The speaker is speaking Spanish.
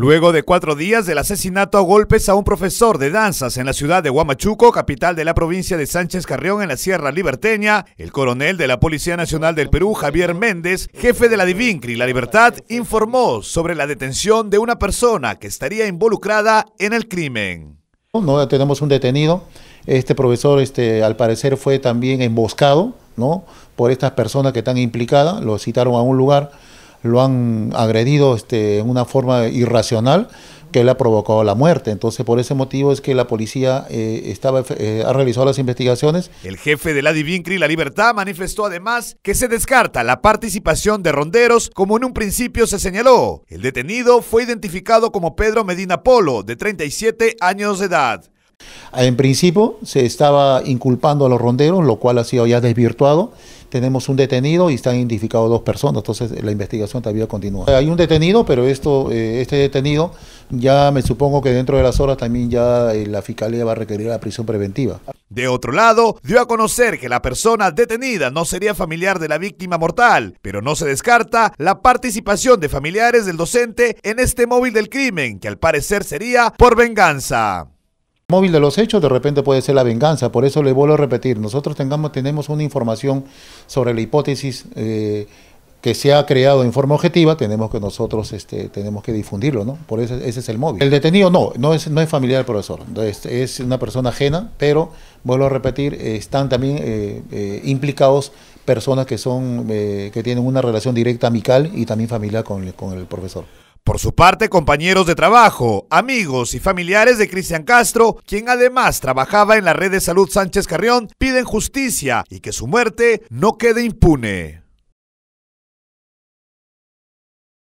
Luego de cuatro días del asesinato a golpes a un profesor de danzas en la ciudad de Huamachuco, capital de la provincia de Sánchez Carrión en la Sierra Liberteña, el coronel de la Policía Nacional del Perú, Javier Méndez, jefe de la Divincri La Libertad, informó sobre la detención de una persona que estaría involucrada en el crimen. No, tenemos un detenido. Este profesor, este, al parecer, fue también emboscado, ¿no? Por estas personas que están implicadas, lo citaron a un lugar lo han agredido este, en una forma irracional que le ha provocado la muerte. Entonces, por ese motivo es que la policía eh, estaba, eh, ha realizado las investigaciones. El jefe de la Divincri La Libertad manifestó además que se descarta la participación de ronderos, como en un principio se señaló. El detenido fue identificado como Pedro Medina Polo, de 37 años de edad. En principio se estaba inculpando a los ronderos, lo cual ha sido ya desvirtuado tenemos un detenido y están identificados dos personas, entonces la investigación todavía continúa. Hay un detenido, pero esto, eh, este detenido ya me supongo que dentro de las horas también ya eh, la fiscalía va a requerir la prisión preventiva. De otro lado, dio a conocer que la persona detenida no sería familiar de la víctima mortal, pero no se descarta la participación de familiares del docente en este móvil del crimen, que al parecer sería por venganza. El móvil de los hechos de repente puede ser la venganza, por eso le vuelvo a repetir, nosotros tengamos, tenemos una información sobre la hipótesis eh, que se ha creado en forma objetiva, tenemos que nosotros este, tenemos que difundirlo, ¿no? Por eso ese es el móvil. El detenido no, no es, no es familiar del profesor, es, una persona ajena, pero vuelvo a repetir, eh, están también eh, implicados personas que son que tienen una relación directa amical y también familiar con el profesor. Por su parte, compañeros de trabajo, amigos y familiares de Cristian Castro, quien además trabajaba en la red de salud Sánchez Carrión, piden justicia y que su muerte no quede impune.